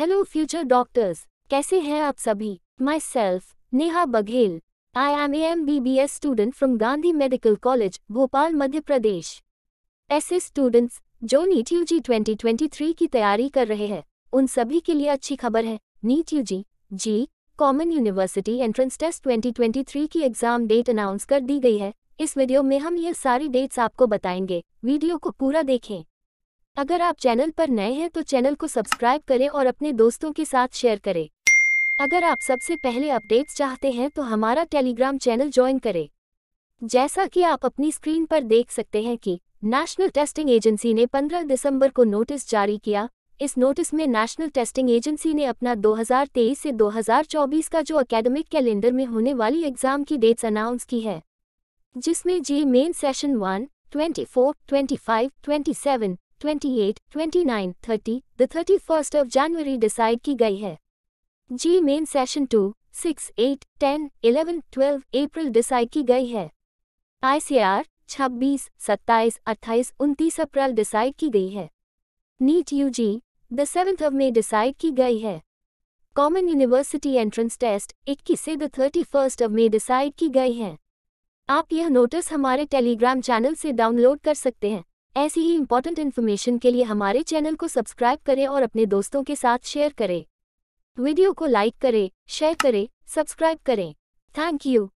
hello future doctors कैसे हैं आप सभी myself Neha Baghel I am a M B B S student from Gandhi medical college Bhopal Madhya Pradesh ऐसे students जो NEET U G twenty twenty three की तैयारी कर रहे हैं उन सभी के लिए अच्छी खबर है NEET U G JEE common university entrance test twenty twenty three की एग्जाम डेट अनाउंस कर दी गई है इस वीडियो में हम ये सारी डेट्स आपको बताएंगे वीडियो को पूरा देखें अगर आप चैनल पर नए हैं तो चैनल को सब्सक्राइब करें और अपने दोस्तों के साथ शेयर करें अगर आप सबसे पहले अपडेट्स चाहते हैं तो हमारा टेलीग्राम चैनल ज्वाइन करें जैसा कि आप अपनी स्क्रीन पर देख सकते हैं कि नेशनल टेस्टिंग एजेंसी ने 15 दिसंबर को नोटिस जारी किया इस नोटिस में नेशनल टेस्टिंग एजेंसी ने अपना 2023 से 2024 का जो अकेडमिक कैलेंडर में होने वाली एग्ज़ाम की डेट्स अनाउंस की है जिसमें JEE main session one twenty four twenty five twenty seven twenty 28, 29, 30, thirty 31st of जनवरी डिसाइड की गई है JEE main session two six eight ten eleven twelve April decide की गई है आईसीआर छब्बीस सत्ताईस अट्ठाईस उनतीस अप्रैल डिसाइड की गई है NEET UG the seventh of May decide की गई है कॉमन यूनिवर्सिटी एंट्रेंस टेस्ट इक्कीस से the thirty first of May decide की गई है आप यह नोटिस हमारे टेलीग्राम चैनल से डाउनलोड कर सकते हैं ऐसी ही इंपॉर्टेंट इन्फॉर्मेशन के लिए हमारे चैनल को सब्सक्राइब करें और अपने दोस्तों के साथ शेयर करें वीडियो को लाइक करें शेयर करें सब्सक्राइब करें थैंक यू